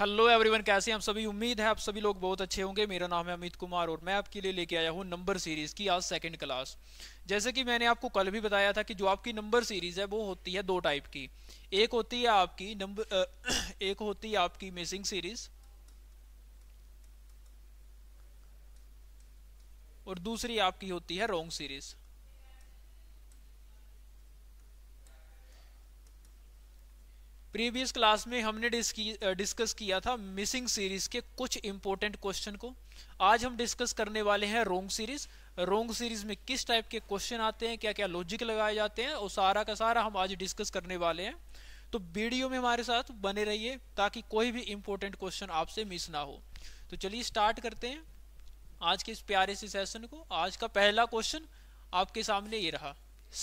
hello everyone कैसे हम सभी उम्मीद है आप सभी लोग बहुत अच्छे होंगे मेरा नाम है अमित कुमार और मैं आपके लिए लेके आया हूँ नंबर सीरीज़ की आज सेकंड क्लास जैसे कि मैंने आपको कल भी बताया था कि जो आपकी नंबर सीरीज़ है वो होती है दो टाइप की एक होती है आपकी नंबर एक होती है आपकी मिसिंग सीरीज़ और दूसरी आपकी होती है रोंग सीरीज़ प्रीवियस क्लास में हमने डिस्कस किया था मिसिंग सीरीज के कुछ इंपॉर्टेंट क्वेश्चन को आज हम डिस्कस करने वाले हैं रोंग सीरीज रोंग सीरीज में किस टाइप के क्वेश्चन आते हैं क्या क्या लॉजिक लगाए जाते हैं और सारा का सारा हम आज डिस्कस करने वाले हैं तो वीडियो में हमारे साथ बने रहिए ताकि कोई भी इंपॉर्टेंट क्वेश्चन आपसे मिस ना हो तो चलिए स्टार्ट करते हैं आज के इस प्यारे से सेशन को आज का पहला क्वेश्चन आपके सामने ये रहा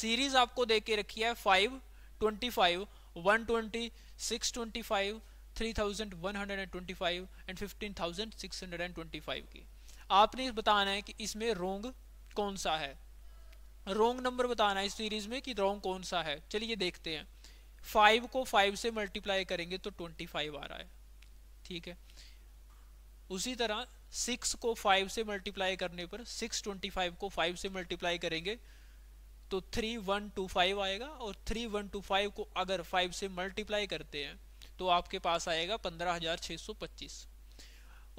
सीरीज आपको दे के रखी है फाइव ट्वेंटी फाइव 120 625 3125 एंड 15625 की आपने बताना है कि इसमें रोंग कौन सा है रोंग नंबर बताना है इस सीरीज में कि रोंग कौन सा है चलिए देखते हैं फाइव को फाइव से मल्टीप्लाई करेंगे तो ट्वेंटी फाइव आ रहा है ठीक है उसी तरह सिक्स को फाइव से मल्टीप्लाई करने पर सिक्स ट्वेंटी फाइव को फाइव से मल्टीप्लाई करेंगे तो थ्री वन टू फाइव आएगा और थ्री वन टू फाइव को अगर फाइव से मल्टीप्लाई करते हैं तो आपके पास आएगा पंद्रह हजार छः सौ पच्चीस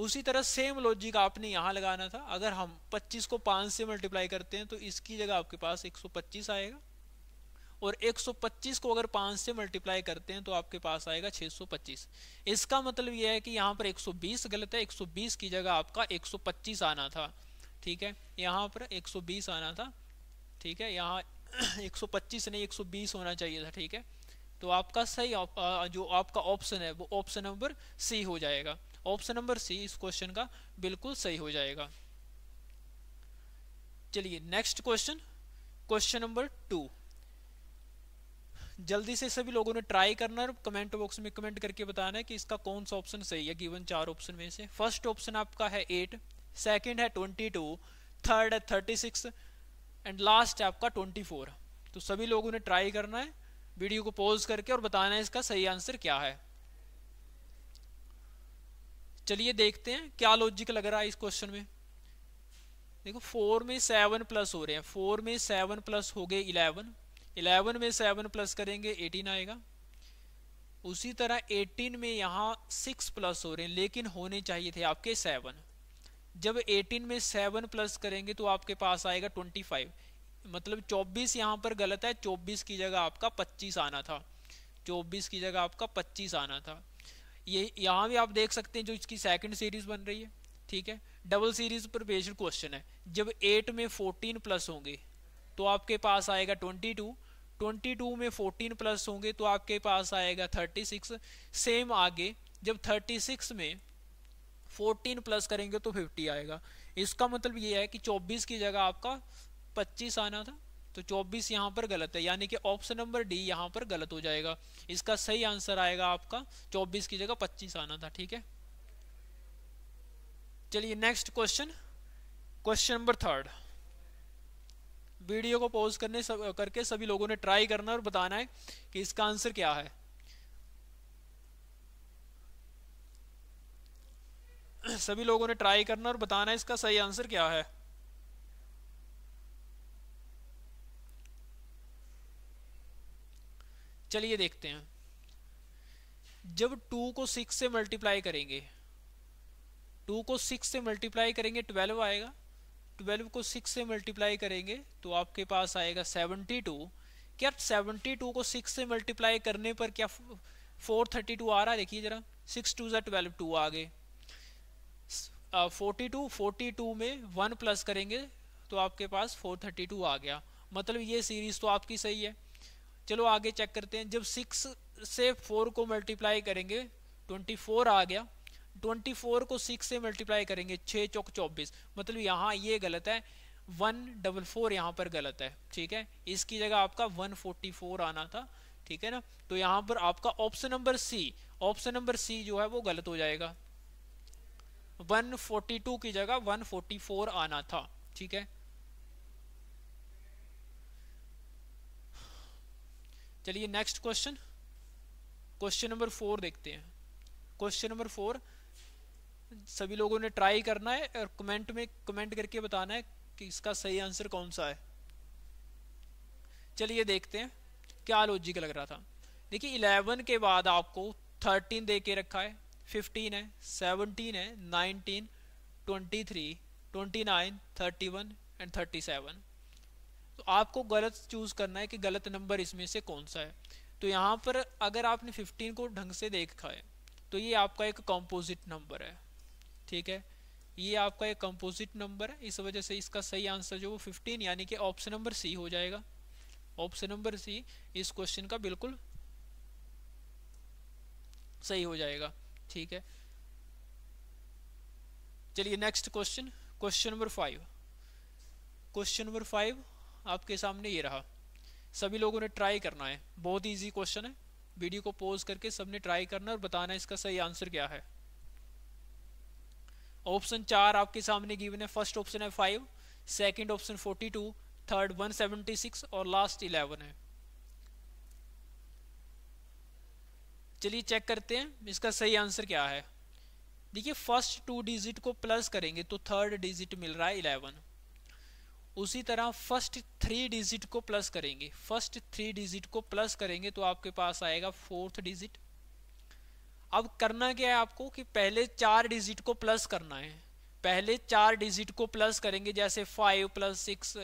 उसी तरह सेम लॉजिक आपने यहाँ लगाना था अगर हम पच्चीस को पांच से मल्टीप्लाई करते हैं तो इसकी जगह आपके पास एक सौ पच्चीस आएगा और 125 को अगर 5 से मल्टीप्लाई करते हैं तो आपके पास आएगा 625 इसका मतलब यह है कि यहाँ पर 120 गलत है 120 की जगह आपका 125 आना था ठीक है यहाँ पर 120 आना था ठीक है यहाँ 125 नहीं 120 होना चाहिए था ठीक है तो आपका सही आप, जो आपका ऑप्शन है वो ऑप्शन नंबर सी हो जाएगा ऑप्शन नंबर सी इस क्वेश्चन का बिल्कुल सही हो जाएगा चलिए next question question number two जल्दी से सभी लोगों ने ट्राई करना है कमेंट बॉक्स में कमेंट करके बताना है कि इसका कौन सा ऑप्शन सही है गिवन चार ऑप्शन में से फर्स्ट ऑप्शन आपका है एट सेकेंड है ट्वेंटी टू थर्ड है थर्टी सिक्स एंड लास्ट है आपका ट्वेंटी फोर तो सभी लोगों ने ट्राई करना है वीडियो को पॉज करके और बताना है इसका सही आंसर क्या है चलिए देखते हैं क्या लॉजिक लग रहा है इस क्वेश्चन में देखो फोर में सेवन प्लस हो रहे हैं फोर में सेवन प्लस हो गए इलेवन इलेवन में सेवन प्लस करेंगे एटीन आएगा उसी तरह एटीन में यहाँ सिक्स प्लस हो रहे हैं लेकिन होने चाहिए थे आपके सेवन जब 18 में 7 प्लस करेंगे तो आपके पास आएगा 25 मतलब 24 यहाँ पर गलत है 24 की जगह आपका 25 आना था 24 की जगह आपका 25 आना था ये यहाँ भी आप देख सकते हैं जो इसकी सेकंड सीरीज बन रही है ठीक है डबल सीरीज पर बेस्ड क्वेश्चन है जब 8 में 14 प्लस होंगे तो आपके पास आएगा 22 22 में 14 प्लस होंगे तो आपके पास आएगा 36 सेम आगे जब 36 में 14 प्लस करेंगे तो 50 आएगा इसका मतलब ये है कि 24 की जगह आपका 25 आना था तो 24 यहाँ पर गलत है यानी कि ऑप्शन नंबर डी यहाँ पर गलत हो जाएगा इसका सही आंसर आएगा आपका 24 की जगह 25 आना था ठीक है चलिए next question question number third video को पॉज करने सब, करके सभी लोगों ने ट्राई करना और बताना है कि इसका आंसर क्या है सभी लोगों ने ट्राई करना और बताना है इसका सही आंसर क्या है चलिए देखते हैं जब टू को सिक्स से मल्टीप्लाई करेंगे टू को सिक्स से मल्टीप्लाई करेंगे ट्वेल्व आएगा ट्वेल्व को सिक्स से मल्टीप्लाई करेंगे तो आपके पास आएगा सेवनटी टू क्या सेवनटी टू को सिक्स से मल्टीप्लाई करने पर क्या फोर थर्टी टू आ रहा है देखिए जरा सिक्स टू ज़ा ट्वेल्व टू आ गए फोर्टी टू फोर्टी टू में वन प्लस करेंगे तो आपके पास फोर थर्टी टू आ गया मतलब ये सीरीज़ तो आपकी सही है चलो आगे चेक करते हैं जब सिक्स से फोर को मल्टीप्लाई करेंगे ट्वेंटी फोर आ गया ट्वेंटी फोर को सिक्स से मल्टीप्लाई करेंगे छः चौक चौबीस मतलब यहाँ ये गलत है वन डबल फोर यहाँ पर गलत है ठीक है इसकी जगह आपका वन फोर्टी फोर आना था ठीक है ना तो यहाँ पर आपका option number C option number C जो है वो गलत हो जाएगा 142 की जगह 144 आना था ठीक है चलिए next question question number four देखते हैं क्वेश्चन नंबर फोर सभी लोगों ने ट्राई करना है और कमेंट में कमेंट करके बताना है कि इसका सही आंसर कौन सा है चलिए देखते हैं क्या लॉजिक लग रहा था देखिए इलेवन के बाद आपको थर्टीन दे के रखा है फिफ्टीन है सेवनटीन है nineteen twenty three twenty nine thirty one and thirty seven तो आपको गलत चूज़ करना है कि गलत नंबर इसमें से कौन सा है तो यहाँ पर अगर आपने फिफ्टीन को ढंग से देखा है तो ये आपका एक कंपोजिट नंबर है ठीक है ये आपका एक कंपोजिट नंबर है इस वजह से इसका सही आंसर जो वो फिफ्टीन यानी कि ऑप्शन नंबर सी हो जाएगा ऑप्शन नंबर सी इस क्वेश्चन का बिल्कुल सही हो जाएगा ठीक है चलिए next question question number five question number five आपके सामने ये रहा सभी लोगों ने ट्राई करना है बहुत इजी क्वेश्चन है वीडियो को पॉज करके सबने ट्राई करना और बताना है इसका सही आंसर क्या है ऑप्शन चार आपके सामने गिवन है फर्स्ट ऑप्शन है five second option forty two third one seventy six और लास्ट इलेवन है चलिए चेक करते हैं इसका सही आंसर क्या है देखिए फर्स्ट टू डिजिट को प्लस करेंगे तो थर्ड डिजिट मिल रहा है इलेवन उसी तरह फर्स्ट थ्री डिजिट को प्लस करेंगे फर्स्ट थ्री डिजिट को प्लस करेंगे तो आपके पास आएगा फोर्थ डिजिट अब करना क्या है आपको कि पहले चार डिजिट को प्लस करना है पहले चार डिजिट को प्लस करेंगे जैसे five plus six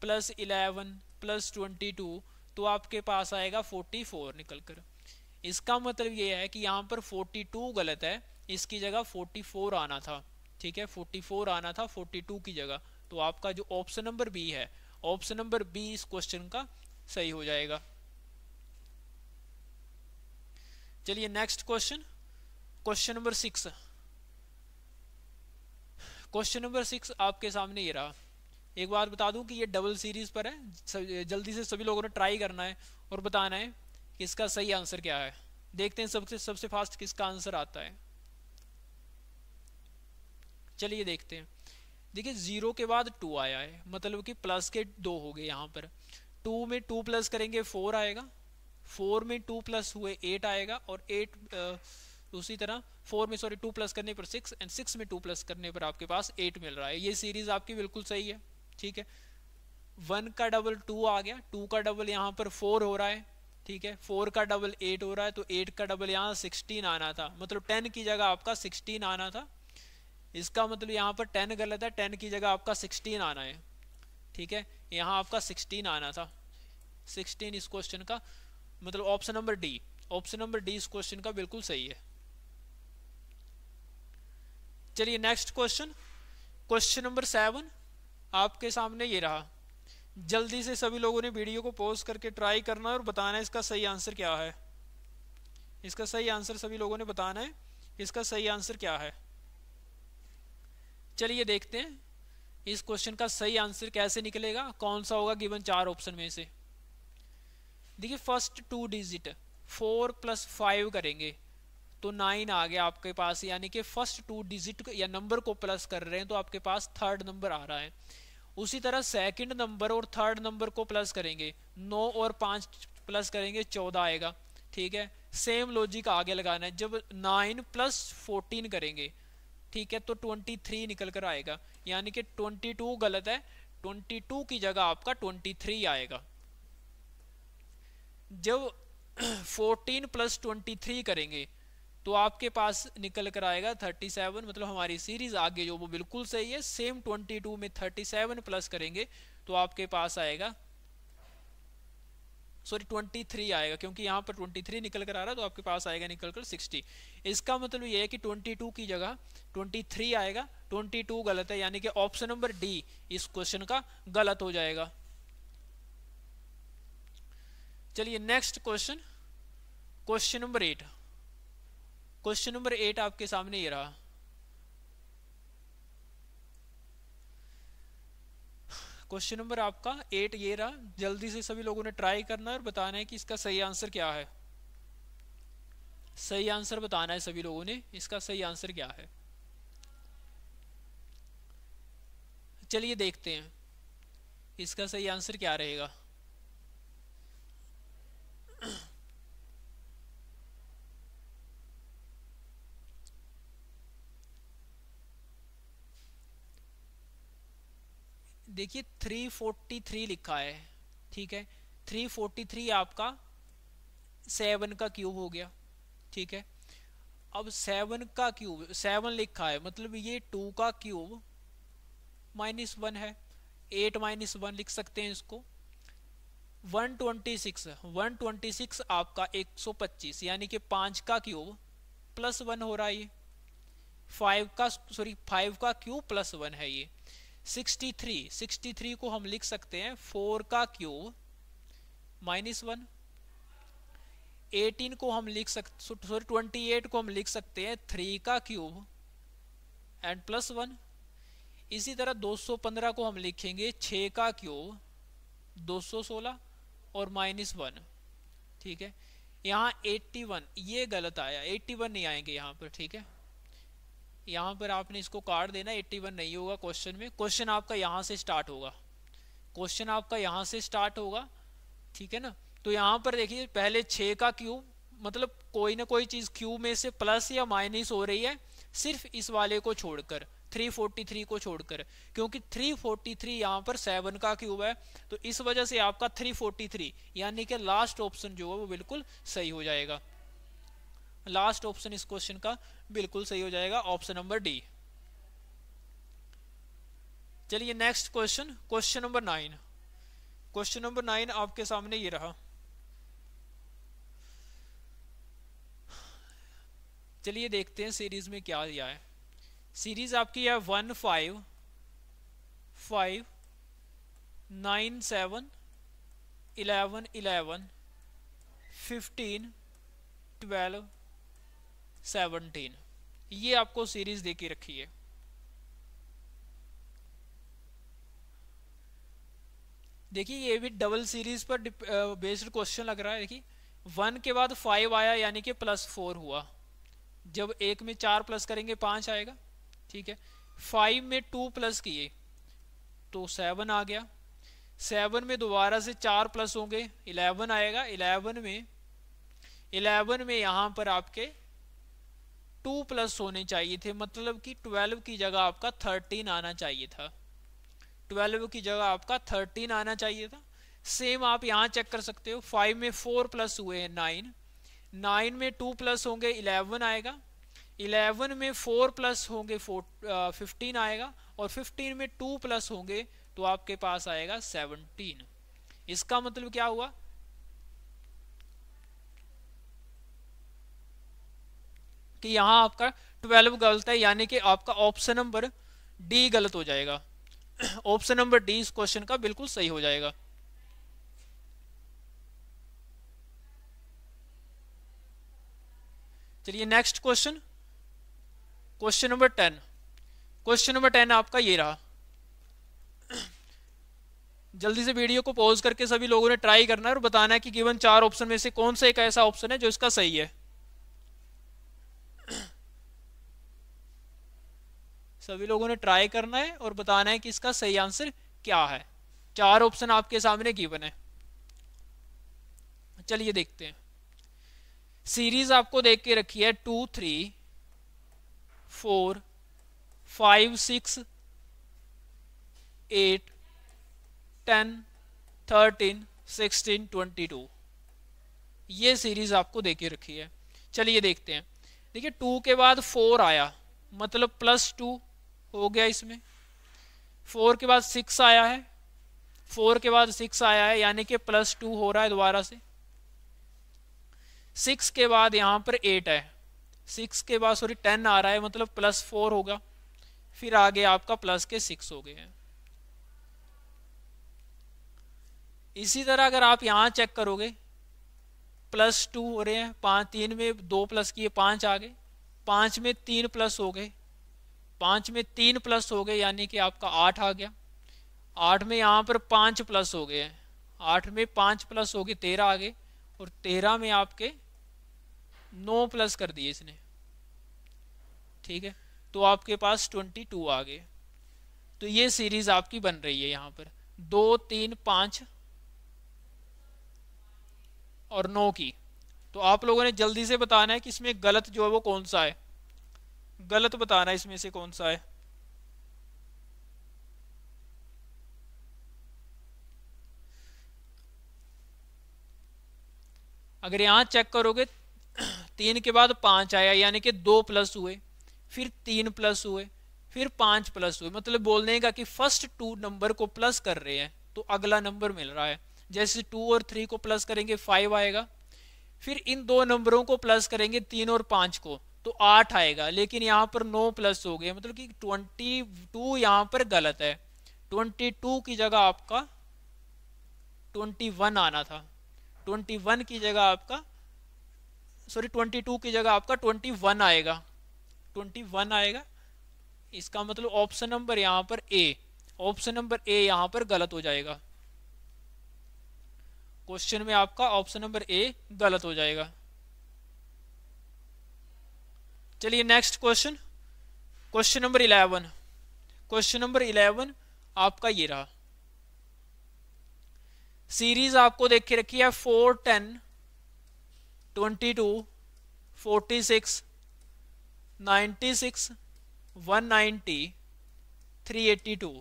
plus eleven plus twenty two तो आपके पास आएगा फोर्टी फोर निकल कर इसका मतलब ये है कि यहाँ पर 42 गलत है इसकी जगह 44 आना था ठीक है 44 आना था 42 की जगह तो आपका जो ऑप्शन नंबर बी है ऑप्शन नंबर बी इस क्वेश्चन का सही हो जाएगा चलिए next question question number six question number six आपके सामने ये रहा एक बात बता दूं कि ये डबल सीरीज पर है जल्दी से सभी लोगों ने ट्राई करना है और बताना है किसका सही आंसर क्या है देखते हैं सबसे सबसे फास्ट किसका आंसर आता है चलिए देखते हैं देखिए जीरो के बाद टू आया है मतलब कि प्लस के दो हो गए यहां पर टू में टू प्लस करेंगे फोर आएगा फोर में टू प्लस हुए एट आएगा और एट उसी तरह फोर में सॉरी टू प्लस करने पर सिक्स एंड सिक्स में टू प्लस करने पर आपके पास एट मिल रहा है ये सीरीज आपकी बिल्कुल सही है ठीक है वन का डबल टू आ गया टू का डबल यहाँ पर फोर हो रहा है ठीक है फोर का डबल एट हो रहा है तो एट का डबल यहाँ सिक्सटीन आना था मतलब टेन की जगह आपका सिक्सटीन आना था इसका मतलब यहाँ पर टेन गलत है टेन की जगह आपका सिक्सटीन आना है ठीक है यहाँ आपका सिक्सटीन आना था सिक्सटीन इस क्वेश्चन का मतलब option number D option number D इस क्वेश्चन का बिल्कुल सही है चलिए next question question number seven आपके सामने ये रहा जल्दी से सभी लोगों ने वीडियो को पॉज करके ट्राई करना है और बताना है इसका सही आंसर क्या है इसका सही आंसर सभी लोगों ने बताना है इसका सही आंसर क्या है चलिए देखते हैं इस क्वेश्चन का सही आंसर कैसे निकलेगा कौन सा होगा गिवन चार ऑप्शन में से देखिए first two digit four plus five करेंगे तो नाइन आ गया आपके पास यानी कि फर्स्ट टू डिजिट या नंबर को प्लस कर रहे हैं तो आपके पास थर्ड नंबर आ रहा है उसी तरह सेकंड नंबर और थर्ड नंबर को प्लस करेंगे नौ और पाँच प्लस करेंगे चौदह आएगा ठीक है सेम लॉजिक आगे लगाना है जब नाइन प्लस फोर्टीन करेंगे ठीक है तो ट्वेंटी थ्री निकल कर आएगा यानी कि ट्वेंटी टू गलत है ट्वेंटी टू की जगह आपका ट्वेंटी थ्री आएगा जब फोर्टीन प्लस ट्वेंटी थ्री करेंगे तो आपके पास निकल कर आएगा 37 मतलब हमारी सीरीज आगे जो वो बिल्कुल सही है सेम 22 में 37 प्लस करेंगे तो आपके पास आएगा सॉरी 23 आएगा क्योंकि यहाँ पर 23 निकल कर आ रहा है तो आपके पास आएगा निकल कर 60 इसका मतलब ये है कि 22 की जगह 23 आएगा 22 गलत है यानी कि ऑप्शन नंबर डी इस क्वेश्चन का गलत हो जाएगा चलिए next question question number eight question number eight आपके सामने ये रहा क्वेश्चन नंबर आपका एट ये रहा जल्दी से सभी लोगों ने ट्राई करना है और बताना है कि इसका सही आंसर क्या है सही आंसर बताना है सभी लोगों ने इसका सही आंसर क्या है चलिए देखते हैं इसका सही आंसर क्या रहेगा देखिए 343 लिखा है ठीक है 343 आपका सेवन का क्यूब हो गया ठीक है अब सेवन का क्यूब सेवन लिखा है मतलब ये टू का क्यूब माइनस वन है एट माइनस वन लिख सकते हैं इसको 126 126 आपका 125 यानी कि पांच का क्यूब प्लस वन हो रहा है ये फाइव का सॉरी फाइव का क्यूब प्लस वन है ये 63 63 को हम लिख सकते हैं 4 का क्यूब माइनस वन एटीन को हम लिख सकते सॉरी ट्वेंटी एट को हम लिख सकते हैं थ्री का क्यूब एंड प्लस वन इसी तरह 215 को हम लिखेंगे 6 का क्यूब 216 और माइनस वन ठीक है यहाँ 81 ये गलत आया 81 नहीं आएंगे यहाँ पर ठीक है यहाँ पर आपने इसको कार्ड देना 81 नहीं होगा क्वेश्चन में क्वेश्चन आपका यहाँ से स्टार्ट होगा क्वेश्चन आपका यहाँ से स्टार्ट होगा ठीक है ना तो यहाँ पर देखिए पहले छः का क्यूब मतलब कोई ना कोई चीज़ क्यूब में से प्लस या माइनस हो रही है सिर्फ इस वाले को छोड़कर 343 को छोड़कर क्योंकि 343 फोर्टी थ्री यहाँ पर सेवन का क्यूब है तो इस वजह से आपका 343 यानी कि लास्ट ऑप्शन जो है वो बिल्कुल सही हो जाएगा लास्ट ऑप्शन इस क्वेश्चन का बिल्कुल सही हो जाएगा ऑप्शन नंबर डी चलिए next question question number nine question number nine आपके सामने ये रहा चलिए देखते हैं सीरीज में क्या दिया है सीरीज आपकी है one five five nine seven eleven eleven fifteen twelve seventeen ये आपको सीरीज दे के रखी है देखिए ये भी डबल सीरीज पर बेस्ड क्वेश्चन लग रहा है देखिए वन के बाद फाइव आया यानी कि प्लस फोर हुआ जब एक में चार प्लस करेंगे पांच आएगा ठीक है फाइव में टू प्लस किए तो सेवन आ गया सेवन में दोबारा से चार प्लस होंगे इलेवन आएगा इलेवन में इलेवन में यहां पर आपके टू प्लस होने चाहिए थे मतलब कि ट्वेल्व की जगह आपका थर्टीन आना चाहिए था ट्वेल्व की जगह आपका थर्टीन आना चाहिए था सेम आप यहाँ चेक कर सकते हो फाइव में फोर प्लस हुए हैं नाइन नाइन में टू प्लस होंगे इलेवन आएगा इलेवन में फोर प्लस होंगे फोर फिफ्टीन आएगा और फिफ्टीन में टू प्लस होंगे तो आपके पास आएगा सेवनटीन इसका मतलब क्या हुआ कि यहाँ आपका ट्वेल्व गलत है यानी कि आपका ऑप्शन नंबर डी गलत हो जाएगा ऑप्शन नंबर डी इस क्वेश्चन का बिल्कुल सही हो जाएगा चलिए next question question number ten question number ten आपका ये रहा जल्दी से वीडियो को पॉज करके सभी लोगों ने ट्राई करना है और बताना है कि गिवन चार ऑप्शन में से कौन सा एक ऐसा ऑप्शन है जो इसका सही है सभी लोगों ने ट्राई करना है और बताना है कि इसका सही आंसर क्या है चार ऑप्शन आपके सामने गिवन है चलिए देखते हैं सीरीज आपको देख के रखी है two three four five six eight ten thirteen sixteen twenty two ये सीरीज आपको के रखी है चलिए देखते हैं देखिए टू के बाद फोर आया मतलब प्लस टू हो गया इसमें फोर के बाद सिक्स आया है फोर के बाद सिक्स आया है यानी कि प्लस टू हो रहा है दोबारा से सिक्स के बाद यहां पर एट है सिक्स के बाद सॉरी टेन आ रहा है मतलब प्लस फोर होगा फिर आगे आपका प्लस के सिक्स हो गए हैं इसी तरह अगर आप यहां चेक करोगे प्लस टू हो रहे हैं पांच तीन में दो प्लस किए पांच आ गए पांच में तीन प्लस हो गए पाँच में तीन प्लस हो गए यानी कि आपका आठ आ गया आठ में यहाँ पर पाँच प्लस हो गए आठ में पाँच प्लस हो गए तेरह आ गए और तेरह में आपके नौ प्लस कर दिए इसने ठीक है तो आपके पास ट्वेंटी टू आ गए तो ये सीरीज आपकी बन रही है यहाँ पर दो तीन पाँच और नौ की तो आप लोगों ने जल्दी से बताना है कि इसमें गलत जो है वो कौन सा है गलत बताना इसमें से कौन सा है अगर यहां चेक करोगे तीन के बाद पांच आया यानी कि दो प्लस हुए फिर तीन प्लस हुए फिर पांच प्लस हुए मतलब बोलने का कि फर्स्ट टू नंबर को प्लस कर रहे हैं तो अगला नंबर मिल रहा है जैसे टू और थ्री को प्लस करेंगे फाइव आएगा फिर इन दो नंबरों को प्लस करेंगे तीन और पांच को तो आठ आएगा लेकिन यहाँ पर नौ प्लस हो गया मतलब कि ट्वेंटी टू यहाँ पर गलत है ट्वेंटी टू की जगह आपका ट्वेंटी वन आना था ट्वेंटी वन की जगह आपका सॉरी ट्वेंटी टू की जगह आपका ट्वेंटी वन आएगा ट्वेंटी वन आएगा इसका मतलब ऑप्शन नंबर यहाँ पर ए ऑप्शन नंबर ए यहाँ पर गलत हो जाएगा क्वेश्चन में आपका ऑप्शन नंबर ए गलत हो जाएगा चलिए next question question number eleven question number eleven आपका ये रहा सीरीज आपको देख के रखी है four ten twenty two forty six ninety six one ninety three eighty two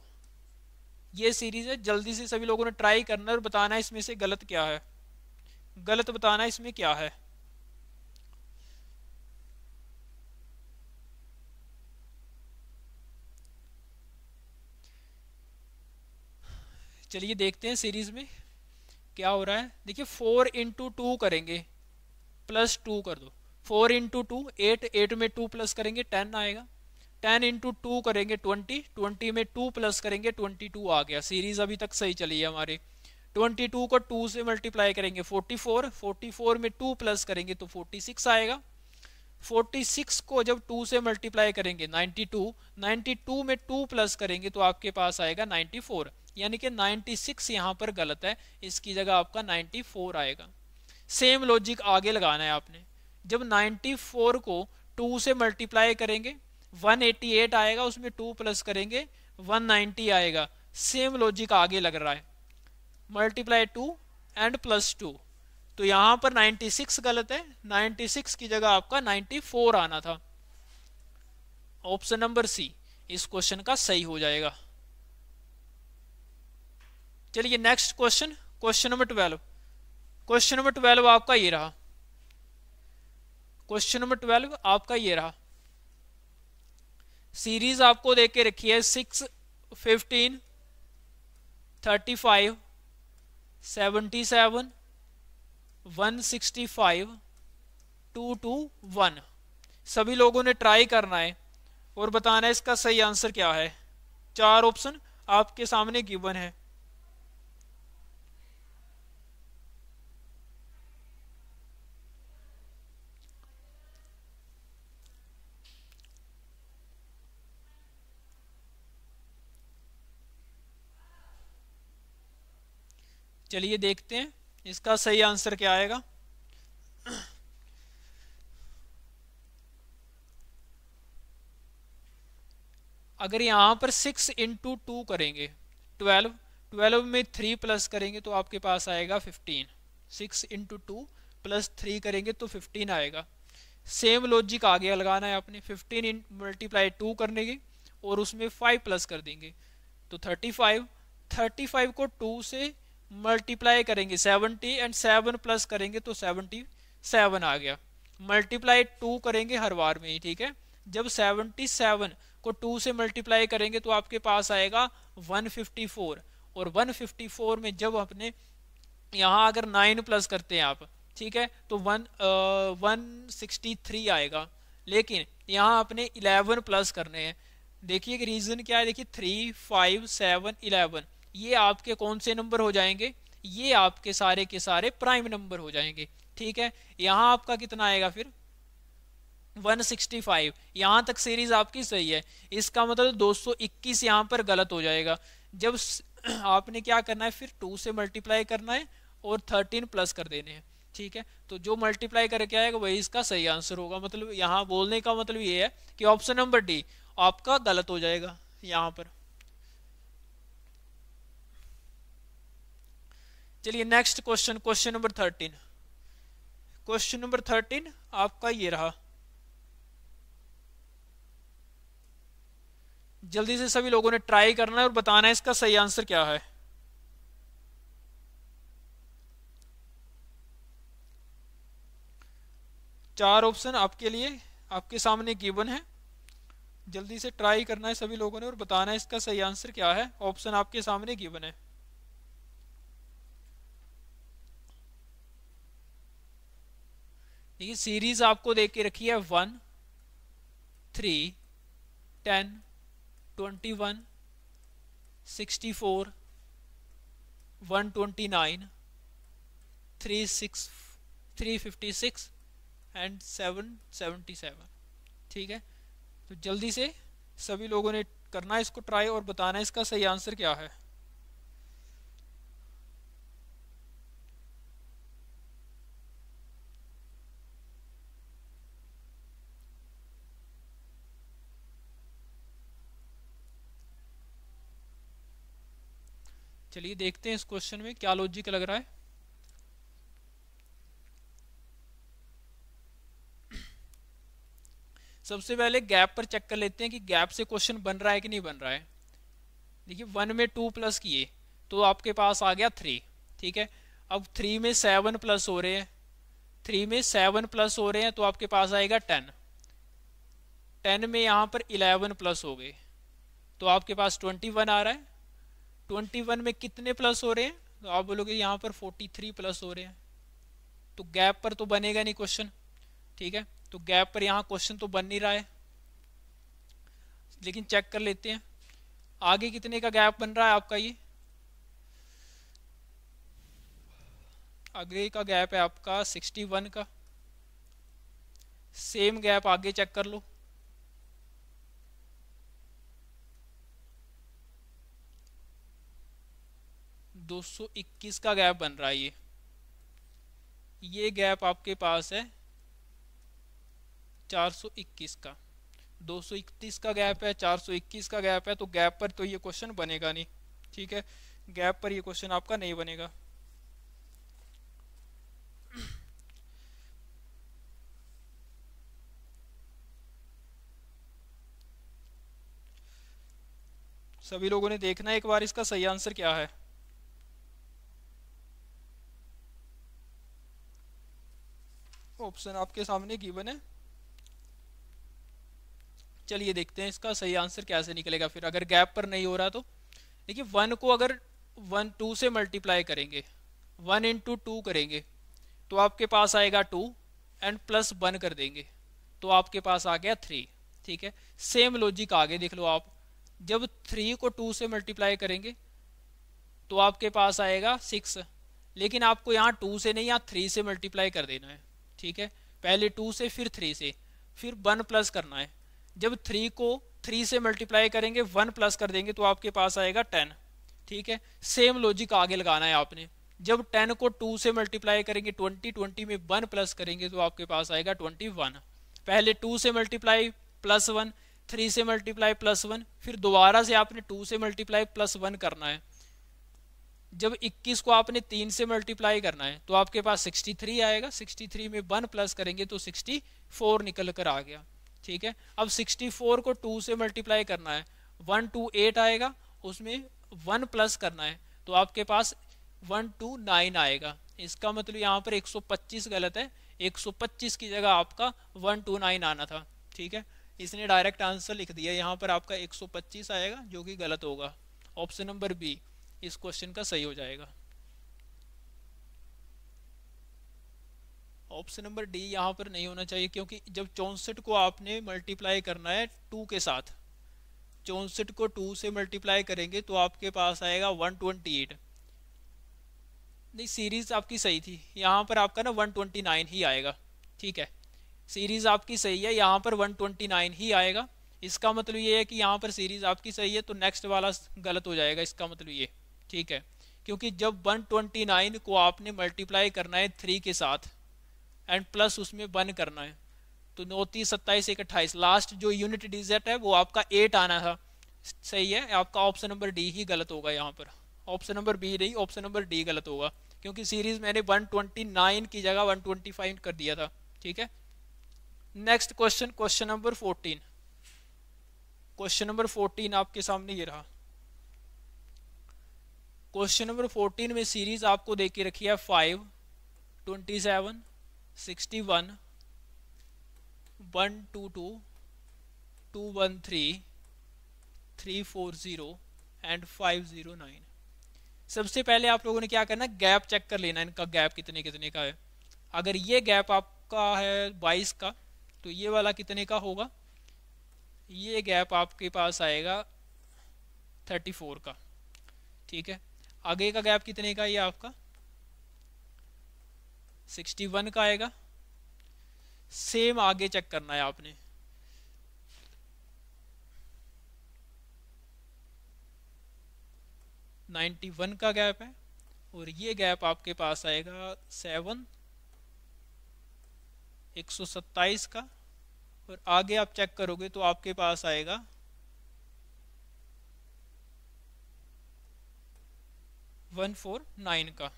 ये सीरीज है जल्दी से सभी लोगों ने ट्राई करना और बताना इसमें से गलत क्या है गलत बताना इसमें क्या है चलिए देखते हैं सीरीज में क्या हो रहा है देखिए फोर इंटू टू करेंगे प्लस टू कर दो four into two eight eight में टू प्लस करेंगे टेन आएगा टेन इंटू टू करेंगे ट्वेंटी ट्वेंटी में टू प्लस करेंगे ट्वेंटी टू आ गया सीरीज अभी तक सही चली है हमारे ट्वेंटी टू को टू से मल्टीप्लाई करेंगे फोर्टी फोर फोर्टी फोर में टू प्लस करेंगे तो फोर्टी सिक्स आएगा 46 को जब 2 से मल्टीप्लाई करेंगे 92 92 में 2 प्लस करेंगे तो आपके पास आएगा 94 यानी कि 96 यहाँ पर गलत है इसकी जगह आपका 94 आएगा सेम लॉजिक आगे लगाना है आपने जब 94 को 2 से मल्टीप्लाई करेंगे 188 आएगा उसमें 2 प्लस करेंगे 190 आएगा सेम लॉजिक आगे लग रहा है multiply two and plus two तो यहां पर 96 गलत है 96 की जगह आपका 94 आना था ऑप्शन नंबर सी इस क्वेश्चन का सही हो जाएगा चलिए next question question number twelve question number twelve आपका ये रहा क्वेश्चन नंबर ट्वेल्व आपका ये रहा सीरीज आपको दे के रखी है six fifteen thirty five seventy seven 165 two two one सभी लोगों ने ट्राई करना है और बताना है इसका सही आंसर क्या है चार ऑप्शन आपके सामने गिवन है चलिए देखते हैं इसका सही आंसर क्या आएगा अगर यहां पर सिक्स इंटू टू करेंगे ट्वेल्व ट्वेल्व में थ्री प्लस करेंगे तो आपके पास आएगा fifteen six into two plus three करेंगे तो फिफ्टीन आएगा सेम लॉजिक आगे लगाना है आपने फिफ्टीन इन मल्टीप्लाई टू करने के और उसमें फाइव प्लस कर देंगे तो थर्टी फाइव थर्टी फाइव को टू से मल्टीप्लाई करेंगे सेवनटी एंड सेवन प्लस करेंगे तो सेवनटी सेवन आ गया मल्टीप्लाई टू करेंगे हर बार में ही ठीक है जब सेवनटी सेवन को टू से मल्टीप्लाई करेंगे तो आपके पास आएगा वन फिफ्टी फोर और वन फिफ्टी फोर में जब अपने यहाँ अगर नाइन प्लस करते हैं आप ठीक है तो वन वन सिक्सटी थ्री आएगा लेकिन यहाँ अपने इलेवन प्लस करने हैं देखिए रीज़न क्या है देखिए थ्री फाइव सेवन इलेवन ये आपके कौन से नंबर हो जाएंगे ये आपके सारे के सारे प्राइम नंबर हो जाएंगे ठीक है यहां आपका कितना आएगा फिर 165 यहां तक सीरीज आपकी सही है इसका मतलब 221 यहां पर गलत हो जाएगा जब आपने क्या करना है फिर 2 से मल्टीप्लाई करना है और 13 प्लस कर देने हैं ठीक है तो जो मल्टीप्लाई करके आएगा वही इसका सही आंसर होगा मतलब यहां बोलने का मतलब ये है कि ऑप्शन नंबर डी आपका गलत हो जाएगा यहाँ पर चलिए next question question number thirteen question number thirteen आपका ये रहा जल्दी से सभी लोगों ने ट्राई करना है और बताना है इसका सही आंसर क्या है चार ऑप्शन आपके लिए आपके सामने गिवन है जल्दी से ट्राई करना है सभी लोगों ने और बताना है इसका सही आंसर क्या है ऑप्शन आपके सामने गिवन है देखिए तो सीरीज आपको देख के रखी है one three ten twenty one sixty four one twenty nine three six three fifty six and seven seventy seven ठीक है तो जल्दी से सभी लोगों ने करना है इसको ट्राई और बताना है इसका सही आंसर क्या है चलिए देखते हैं इस क्वेश्चन में क्या लॉजिक लग रहा है सबसे पहले गैप पर चेक कर लेते हैं कि गैप से क्वेश्चन बन रहा है कि नहीं बन रहा है देखिए वन में टू प्लस किए तो आपके पास आ गया थ्री ठीक है अब थ्री में सेवन प्लस हो रहे हैं थ्री में सेवन प्लस हो रहे हैं तो आपके पास आएगा टेन टेन में यहां पर इलेवन प्लस हो गए तो आपके पास ट्वेंटी वन आ रहा है ट्वेंटी वन में कितने प्लस हो रहे हैं तो आप बोलोगे यहाँ पर फोर्टी थ्री प्लस हो रहे हैं तो गैप पर तो बनेगा नहीं क्वेश्चन ठीक है तो गैप पर यहाँ क्वेश्चन तो बन नहीं रहा है लेकिन चेक कर लेते हैं आगे कितने का गैप बन रहा है आपका ये अगले का गैप है आपका 61 का सेम गैप आगे चेक कर लो 221 का गैप बन रहा है ये ये गैप आपके पास है 421 का 231 का गैप है 421 का गैप है तो गैप पर तो ये क्वेश्चन बनेगा नहीं ठीक है गैप पर ये क्वेश्चन आपका नहीं बनेगा सभी लोगों ने देखना एक बार इसका सही आंसर क्या है ऑप्शन आपके सामने गिवन है चलिए देखते हैं इसका सही आंसर कैसे निकलेगा फिर अगर गैप पर नहीं हो रहा तो देखिए वन को अगर वन टू से मल्टीप्लाई करेंगे वन इंटू टू करेंगे तो आपके पास आएगा टू एंड प्लस वन कर देंगे तो आपके पास आ गया थ्री ठीक है सेम लॉजिक आगे देख लो आप जब थ्री को टू से मल्टीप्लाई करेंगे तो आपके पास आएगा सिक्स लेकिन आपको यहाँ टू से नहीं यहाँ थ्री से मल्टीप्लाई कर देना है ठीक है पहले टू से फिर थ्री से फिर वन प्लस करना है जब थ्री को थ्री से मल्टीप्लाई करेंगे वन प्लस कर देंगे तो आपके पास आएगा टेन ठीक है सेम लॉजिक आगे लगाना है आपने जब टेन को टू से मल्टीप्लाई करेंगे ट्वेंटी ट्वेंटी में वन प्लस करेंगे तो आपके पास आएगा ट्वेंटी वन पहले टू से मल्टीप्लाई प्लस वन थ्री से मल्टीप्लाई प्लस वन फिर दोबारा से आपने टू से मल्टीप्लाई प्लस वन करना है जब 21 को आपने तीन से मल्टीप्लाई करना है तो आपके पास 63 आएगा 63 में वन प्लस करेंगे तो 64 निकल कर आ गया ठीक है अब 64 को टू से मल्टीप्लाई करना है वन टू एट आएगा उसमें वन प्लस करना है तो आपके पास वन टू नाइन आएगा इसका मतलब यहाँ पर 125 गलत है 125 की जगह आपका 129 आना था ठीक है इसने डायरेक्ट आंसर लिख दिया यहाँ पर आपका एक आएगा जो कि गलत होगा ऑप्शन नंबर बी इस क्वेश्चन का सही हो जाएगा ऑप्शन नंबर डी यहां पर नहीं होना चाहिए क्योंकि जब चौंसठ को आपने मल्टीप्लाई करना है टू के साथ चौंसठ को टू से मल्टीप्लाई करेंगे तो आपके पास आएगा वन ट्वेंटी एट नहीं सीरीज आपकी सही थी यहां पर आपका ना वन ट्वेंटी नाइन ही आएगा ठीक है सीरीज आपकी सही है यहां पर वन ट्वेंटी नाइन ही आएगा इसका मतलब ये है कि यहाँ पर सीरीज आपकी सही है तो नेक्स्ट वाला गलत हो जाएगा इसका मतलब ये ठीक है क्योंकि जब 129 को आपने मल्टीप्लाई करना है थ्री के साथ एंड प्लस उसमें वन करना है तो नौ तीस सत्ताईस एक अट्ठाईस लास्ट जो यूनिट डिजिट है वो आपका एट आना था सही है आपका ऑप्शन नंबर डी ही गलत होगा यहाँ पर ऑप्शन नंबर बी नहीं ऑप्शन नंबर डी गलत होगा क्योंकि सीरीज मैंने 129 की जगह 125 कर दिया था ठीक है next question question number 14 question number 14 आपके सामने ये रहा क्वेश्चन नंबर फोर्टीन में सीरीज आपको दे के रखी है five twenty seven sixty one one two two two one three three four zero and five zero nine सबसे पहले आप लोगों ने क्या करना गैप चेक कर लेना इनका गैप कितने कितने का है अगर ये गैप आपका है बाईस का तो ये वाला कितने का होगा ये गैप आपके पास आएगा थर्टी फोर का ठीक है आगे का गैप कितने का ये आपका 61 का आएगा सेम आगे चेक करना है आपने नाइन्टी वन का गैप है और ये गैप आपके पास आएगा सेवन एक सौ सत्ताईस का और आगे आप चेक करोगे तो आपके पास आएगा वन फोर नाइन का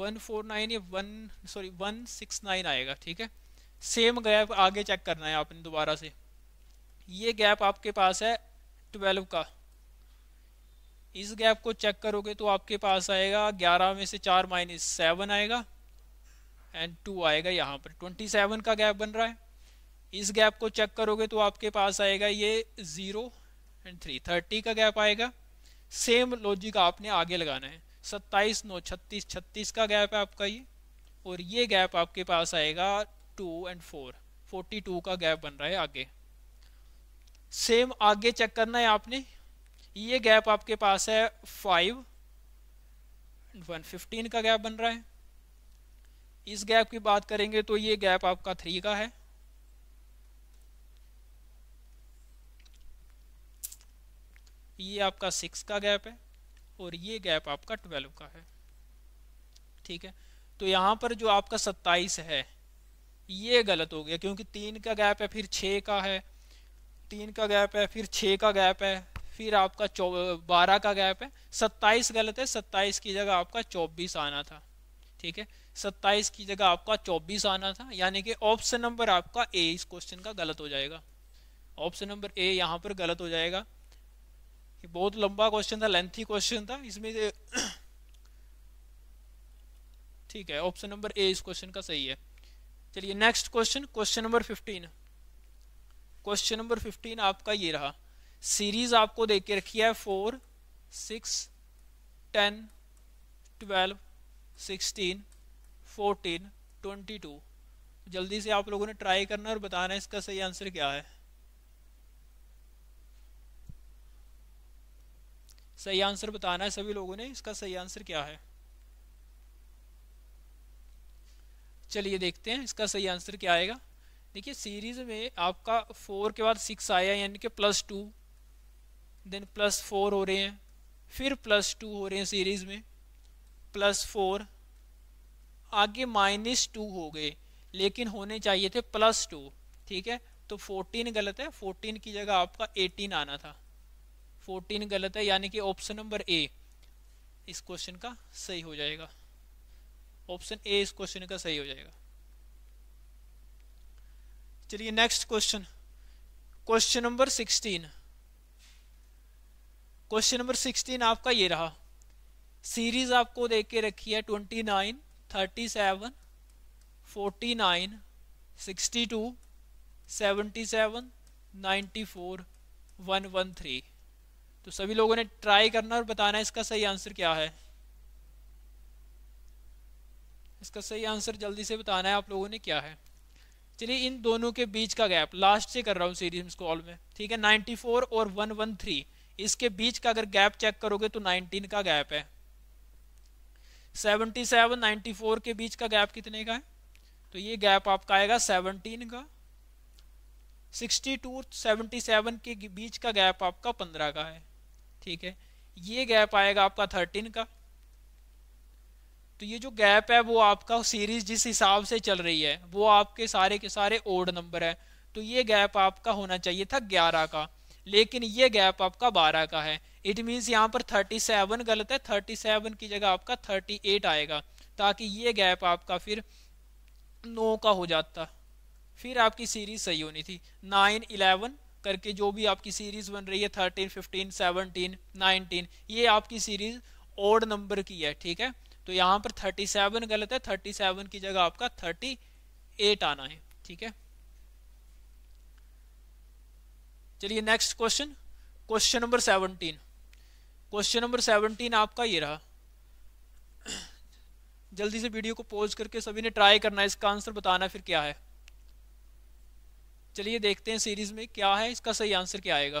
वन फोर नाइन या one sorry one six nine आएगा ठीक है सेम गैप आगे चेक करना है आपने दोबारा से ये गैप आपके पास है ट्वेल्व का इस गैप को चेक करोगे तो आपके पास आएगा ग्यारह में से चार माइनस सेवन आएगा एंड टू आएगा यहाँ पर ट्वेंटी सेवन का गैप बन रहा है इस गैप को चेक करोगे तो आपके पास आएगा ये ज़ीरो एंड थ्री थर्टी का गैप आएगा सेम लॉजिक आपने आगे लगाना है सत्ताईस नौ छत्तीस छत्तीस का गैप है आपका ये और ये गैप आपके पास आएगा two and four forty two का गैप बन रहा है आगे सेम आगे चेक करना है आपने ये गैप आपके पास है फाइव वन फिफ्टीन का गैप बन रहा है इस गैप की बात करेंगे तो ये गैप आपका थ्री का है ये आपका सिक्स का गैप है और ये गैप आपका ट्वेल्व का है ठीक है तो यहाँ पर जो आपका सत्ताईस है ये गलत हो गया क्योंकि तीन का गैप है फिर छः का है तीन का गैप है फिर छः का गैप है फिर आपका चौ बारह का गैप है सत्ताईस गलत है सत्ताईस की जगह आपका चौबीस आना था ठीक है सत्ताईस की जगह आपका चौबीस आना था यानी कि ऑप्शन नंबर आपका ए इस क्वेश्चन का गलत हो जाएगा ऑप्शन नंबर ए यहाँ पर गलत हो जाएगा ये बहुत लंबा क्वेश्चन था लेंथी क्वेश्चन था इसमें ठीक है ऑप्शन नंबर ए इस क्वेश्चन का सही है चलिए next question question number fifteen question number fifteen आपका ये रहा सीरीज आपको दे के रखी है four six ten twelve sixteen fourteen twenty two जल्दी से आप लोगों ने ट्राई करना और बताना है इसका सही आंसर क्या है सही आंसर बताना है सभी लोगों ने इसका सही आंसर क्या है चलिए देखते हैं इसका सही आंसर क्या आएगा देखिए सीरीज में आपका फोर के बाद सिक्स आया यानी कि plus two then plus four हो रहे हैं फिर प्लस टू हो रहे हैं सीरीज में प्लस फोर आगे माइनस टू हो गए लेकिन होने चाहिए थे प्लस टू ठीक है तो फोर्टीन गलत है फोर्टीन की जगह आपका एटीन आना था फोर्टीन गलत है यानी कि ऑप्शन नंबर ए इस क्वेश्चन का सही हो जाएगा ऑप्शन ए इस क्वेश्चन का सही हो जाएगा चलिए next question question number sixteen question number sixteen आपका ये रहा सीरीज आपको देख के रखी है twenty nine thirty seven forty nine sixty two seventy seven ninety four one one three तो सभी लोगों ने ट्राई करना और बताना इसका सही आंसर क्या है इसका सही आंसर जल्दी से बताना है आप लोगों ने क्या है चलिए इन दोनों के बीच का गैप लास्ट से कर रहा हूँ सीरीज कॉल में ठीक है 94 और 113 इसके बीच का अगर गैप चेक करोगे तो 19 का गैप है 77 94 के बीच का गैप कितने का है तो ये गैप आपका आएगा 17 का 62 77 के बीच का गैप आपका 15 का है ठीक है ये गैप आएगा आपका थर्टीन का तो ये जो गैप है वो आपका सीरीज जिस हिसाब से चल रही है वो आपके सारे के सारे ओड नंबर है तो ये गैप आपका होना चाहिए था ग्यारह का लेकिन ये गैप आपका बारह का है इट मीन्स यहाँ पर थर्टी सेवन गलत है थर्टी सेवन की जगह आपका थर्टी एट आएगा ताकि ये गैप आपका फिर नौ का हो जाता फिर आपकी सीरीज सही होनी थी नाइन इलेवन करके जो भी आपकी सीरीज बन रही है थर्टीन फिफ्टीन सेवनटीन नाइनटीन ये आपकी सीरीज ओड नंबर की है ठीक है तो यहाँ पर थर्टी सेवन गलत है थर्टी सेवन की जगह आपका थर्टी एट आना है ठीक है चलिए next question question number seventeen question number seventeen आपका ये रहा जल्दी से वीडियो को पॉज करके सभी ने ट्राई करना है इसका आंसर बताना फिर क्या है चलिए देखते हैं सीरीज में क्या है इसका सही आंसर क्या आएगा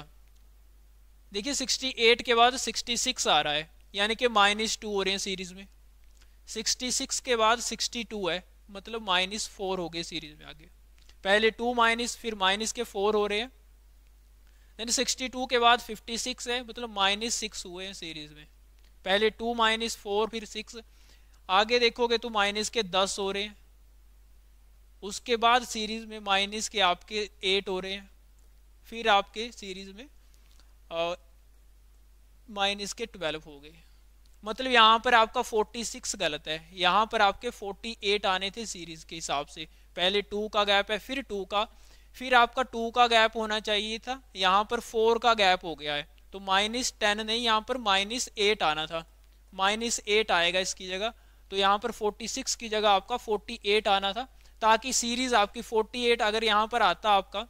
देखिए 68 के बाद 66 आ रहा है यानी कि माइनस टू हो रहे हैं सीरीज में 66 के बाद 62 है मतलब माइनस फोर हो गए सीरीज में आगे पहले टू माइनस फिर माइनस के फोर हो रहे हैं देन 62 के बाद 56 है मतलब माइनस सिक्स हुए हैं सीरीज में पहले टू माइनस फोर फिर सिक्स आगे देखोगे तो माइनस के दस हो रहे हैं उसके बाद सीरीज में माइनस के आपके एट हो रहे हैं फिर आपके सीरीज में माइनस के ट्वेल्व हो गए मतलब यहाँ पर आपका फोर्टी सिक्स गलत है यहाँ पर आपके फोर्टी एट आने थे सीरीज के हिसाब से पहले टू का गैप है फिर टू का फिर आपका टू का गैप होना चाहिए था यहाँ पर फोर का गैप हो गया है तो माइनस टेन नहीं यहाँ पर माइनस एट आना था माइनस एट आएगा इसकी जगह तो यहाँ पर फोर्टी सिक्स की जगह आपका फोर्टी एट आना था ताकि सीरीज आपकी 48 अगर यहाँ पर आता आपका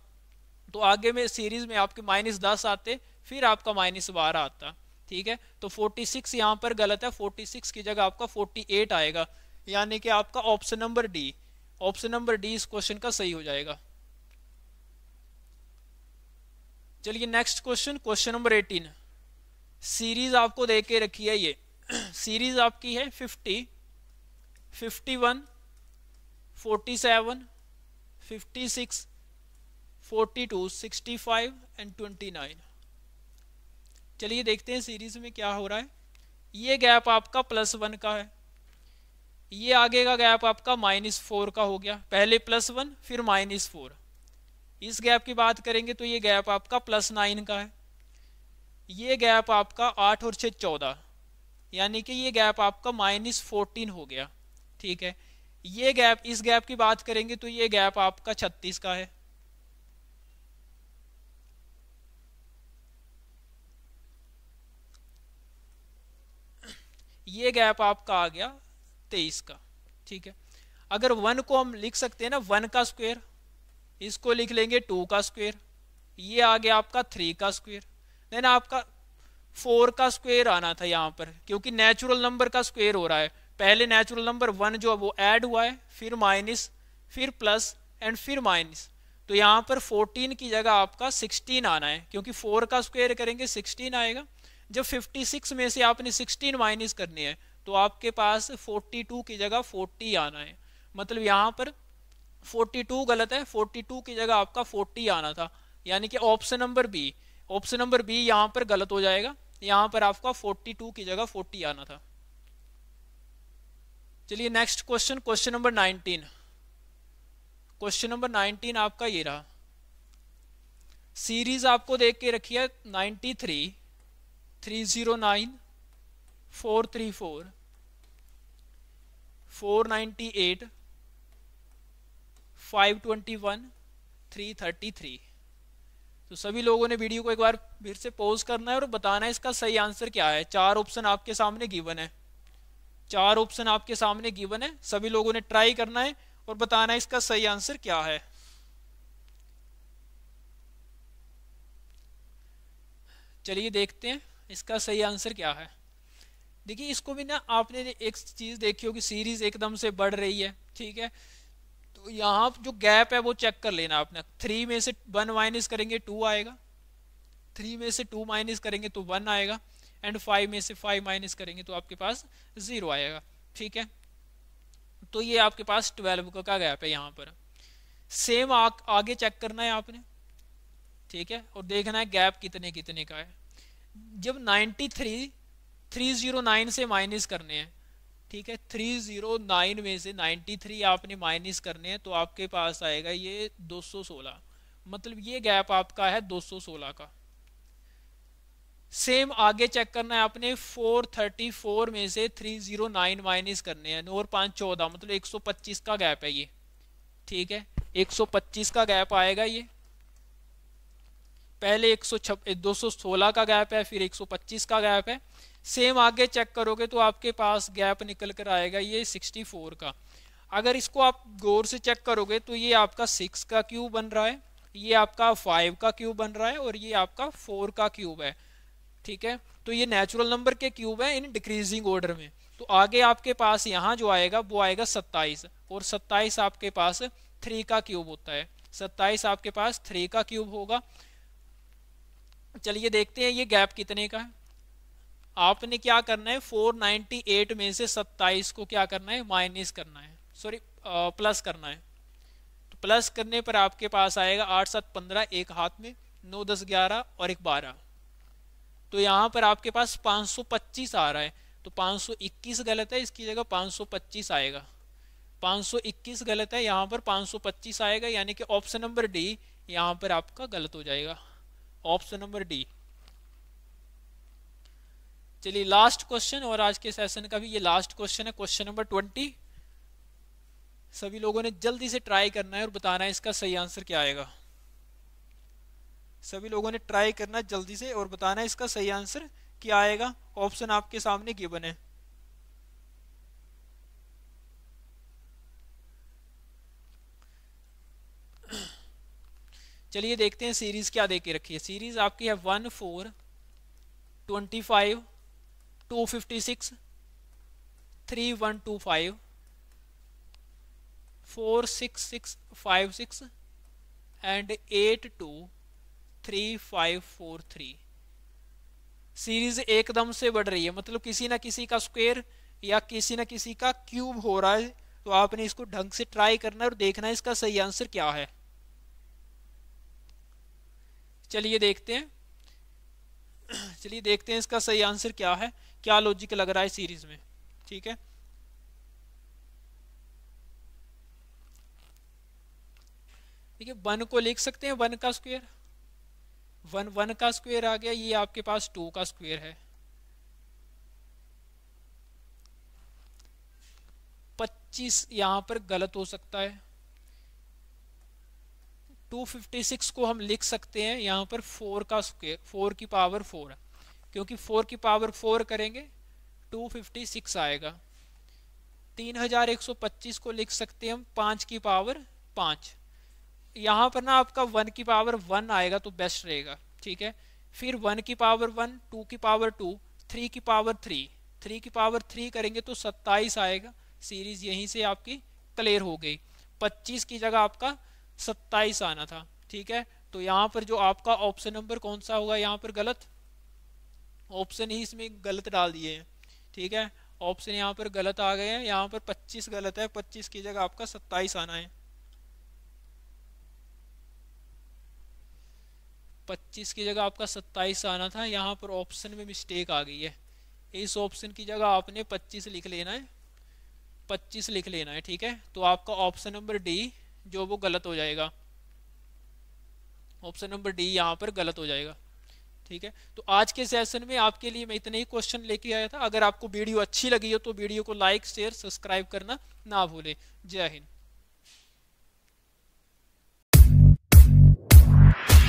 तो आगे में सीरीज में आपके माइनस दस आते फिर आपका माइनस बारह आता ठीक है तो 46 सिक्स यहाँ पर गलत है 46 की जगह आपका 48 आएगा यानी कि आपका option number D option number D इस क्वेश्चन का सही हो जाएगा चलिए next question question number 18 series आपको दे के रखी है ये सीरीज आपकी है 50 51 forty seven fifty six forty two sixty five and twenty nine चलिए देखते हैं सीरीज में क्या हो रहा है ये गैप आपका प्लस वन का है ये आगे का गैप आपका माइनस फोर का हो गया पहले प्लस वन फिर माइनस फोर इस गैप की बात करेंगे तो ये गैप आपका प्लस नाइन का है ये गैप आपका आठ और छः चौदह यानी कि ये गैप आपका माइनस फोर्टीन हो गया ठीक है ये गैप इस गैप की बात करेंगे तो ये गैप आपका छत्तीस का है ये गैप आपका आ गया तेईस का ठीक है अगर वन को हम लिख सकते हैं ना वन का स्क्वायर इसको लिख लेंगे टू का स्क्वायर ये आ गया आपका थ्री का स्क्वायर देन आपका फोर का स्क्वायर आना था यहाँ पर क्योंकि नेचुरल नंबर का स्क्वायर हो रहा है पहले नेचुरल नंबर वन जो है वो ऐड हुआ है फिर माइनस फिर प्लस एंड फिर माइनस तो यहाँ पर 14 की जगह आपका 16 आना है क्योंकि 4 का स्क्वायर करेंगे 16 आएगा जब 56 में से आपने 16 माइनस करनी है तो आपके पास 42 की जगह 40 आना है मतलब यहाँ पर 42 गलत है 42 की जगह आपका 40 आना था यानी कि option number B option number B यहाँ पर गलत हो जाएगा यहाँ पर आपका 42 की जगह 40 आना था चलिए next question question number nineteen question number nineteen आपका ये रहा सीरीज आपको देख के रखी है ninety three three zero nine four three four four ninety eight five twenty one three thirty three तो सभी लोगों ने वीडियो को एक बार फिर से पॉज करना है और बताना है इसका सही आंसर क्या है चार ऑप्शन आपके सामने गिवन है चार ऑप्शन आपके सामने गिवन है सभी लोगों ने ट्राई करना है और बताना है इसका सही आंसर क्या है चलिए देखते हैं इसका सही आंसर क्या है देखिए इसको भी ना आपने एक चीज़ देखी होगी सीरीज एकदम से बढ़ रही है ठीक है तो यहाँ जो गैप है वो चेक कर लेना आपने थ्री में से वन माइनस करेंगे टू आएगा थ्री में से टू माइनस करेंगे तो वन आएगा एंड फाइव में से फाइव माइनस करेंगे तो आपके पास जीरो आएगा ठीक है तो ये आपके पास ट्वेल्व का क्या गैप है यहाँ पर सेम आ, आगे चेक करना है आपने ठीक है और देखना है गैप कितने कितने का है जब 93 309 से माइनस करने हैं ठीक है 309 में से 93 आपने माइनस करने हैं तो आपके पास आएगा ये 216 मतलब ये गैप आपका है 216 का सेम आगे चेक करना है आपने 434 में से 309 माइनस करने हैं और पाँच चौदह मतलब 125 का गैप है ये ठीक है 125 का गैप आएगा ये पहले एक सौ दो सौ सोलह का गैप है फिर 125 का गैप है सेम आगे चेक करोगे तो आपके पास गैप निकल कर आएगा ये 64 का अगर इसको आप गौर से चेक करोगे तो ये आपका सिक्स का क्यूब बन रहा है ये आपका फाइव का क्यूब बन रहा है और ये आपका फोर का क्यूब है ठीक है तो ये नेचुरल नंबर के क्यूब है इन डिक्रीजिंग ऑर्डर में तो आगे आपके पास यहाँ जो आएगा वो आएगा सत्ताईस और सत्ताईस आपके पास थ्री का क्यूब होता है सत्ताईस आपके पास थ्री का क्यूब होगा चलिए देखते हैं ये गैप कितने का है आपने क्या करना है 498 में से 27 को क्या करना है माइनस करना है सॉरी प्लस करना है तो प्लस करने पर आपके पास आएगा आठ सात पंद्रह एक हाथ में नौ दस ग्यारह और एक बारह तो यहाँ पर आपके पास 525 आ रहा है तो 521 गलत है इसकी जगह 525 आएगा 521 गलत है यहाँ पर 525 आएगा यानी कि ऑप्शन नंबर डी यहाँ पर आपका गलत हो जाएगा ऑप्शन नंबर डी चलिए लास्ट क्वेश्चन और आज के सेशन का भी ये लास्ट क्वेश्चन है क्वेश्चन नंबर ट्वेंटी सभी लोगों ने जल्दी से ट्राई करना है और बताना है इसका सही आंसर क्या आएगा सभी लोगों ने ट्राई करना जल्दी से और बताना इसका सही आंसर क्या आएगा ऑप्शन आपके सामने गिवन है चलिए देखते हैं सीरीज क्या दे के रखी है सीरीज आपकी है one four twenty five two fifty six three one two five four six six five six and eight two three five four three series एकदम से बढ़ रही है मतलब किसी ना किसी का स्क्वेयर या किसी ना किसी का क्यूब हो रहा है तो आपने इसको ढंग से ट्राई करना है और देखना है इसका सही आंसर क्या है चलिए देखते हैं चलिए देखते हैं इसका सही आंसर क्या है क्या लॉजिक लग रहा है सीरीज में ठीक है ठीक है वन को लिख सकते हैं वन का स्क्वायर वन वन का स्क्वायर आ गया ये आपके पास टू का स्क्वायर है पच्चीस यहां पर गलत हो सकता है 256 को हम लिख सकते हैं यहां पर 4 का स्क्वेयर 4 की पावर 4 क्योंकि 4 की पावर 4 करेंगे 256 आएगा 3125 को लिख सकते हैं हम 5 की पावर 5 यहाँ पर ना आपका वन की पावर वन आएगा तो बेस्ट रहेगा ठीक है फिर वन की पावर वन टू की पावर टू थ्री की पावर थ्री थ्री की पावर थ्री करेंगे तो सत्ताईस आएगा सीरीज यहीं से आपकी क्लियर हो गई पच्चीस की जगह आपका सत्ताईस आना था ठीक है तो यहाँ पर जो आपका ऑप्शन नंबर कौन सा होगा यहाँ पर गलत ऑप्शन ही इसमें गलत डाल दिए हैं ठीक है ऑप्शन यहाँ पर गलत आ गए हैं यहाँ पर 25 गलत है 25 की जगह आपका 27 आना है 25 की जगह आपका 27 आना था यहाँ पर ऑप्शन में मिस्टेक आ गई है इस ऑप्शन की जगह आपने 25 लिख लेना है 25 लिख लेना है ठीक है तो आपका ऑप्शन नंबर डी जो वो गलत हो जाएगा ऑप्शन नंबर डी यहाँ पर गलत हो जाएगा ठीक है तो आज के सेशन में आपके लिए मैं इतने ही क्वेश्चन लेके आया था अगर आपको वीडियो अच्छी लगी हो तो वीडियो को लाइक शेयर सब्सक्राइब करना ना भूलें जय हिंद